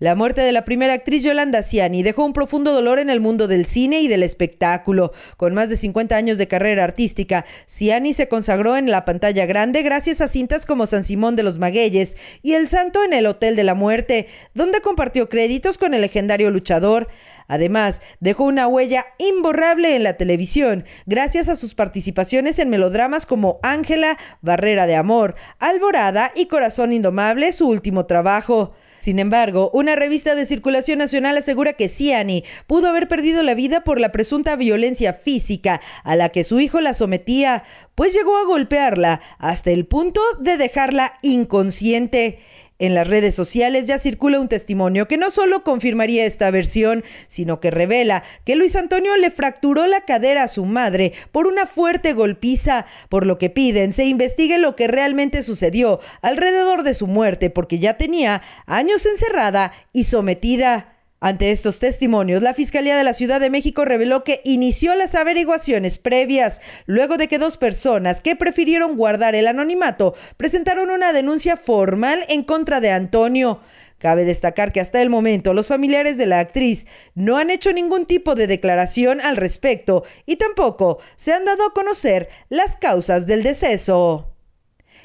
La muerte de la primera actriz Yolanda Ciani dejó un profundo dolor en el mundo del cine y del espectáculo. Con más de 50 años de carrera artística, Ciani se consagró en la pantalla grande gracias a cintas como San Simón de los Magueyes y El Santo en el Hotel de la Muerte, donde compartió créditos con el legendario luchador. Además, dejó una huella imborrable en la televisión gracias a sus participaciones en melodramas como Ángela, Barrera de Amor, Alborada y Corazón Indomable, su último trabajo. Sin embargo, una revista de circulación nacional asegura que Siani pudo haber perdido la vida por la presunta violencia física a la que su hijo la sometía, pues llegó a golpearla hasta el punto de dejarla inconsciente. En las redes sociales ya circula un testimonio que no solo confirmaría esta versión, sino que revela que Luis Antonio le fracturó la cadera a su madre por una fuerte golpiza, por lo que piden se investigue lo que realmente sucedió alrededor de su muerte porque ya tenía años encerrada y sometida. Ante estos testimonios, la Fiscalía de la Ciudad de México reveló que inició las averiguaciones previas luego de que dos personas que prefirieron guardar el anonimato presentaron una denuncia formal en contra de Antonio. Cabe destacar que hasta el momento los familiares de la actriz no han hecho ningún tipo de declaración al respecto y tampoco se han dado a conocer las causas del deceso.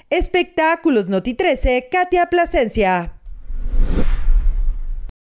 Espectáculos Noti 13, Katia Plasencia.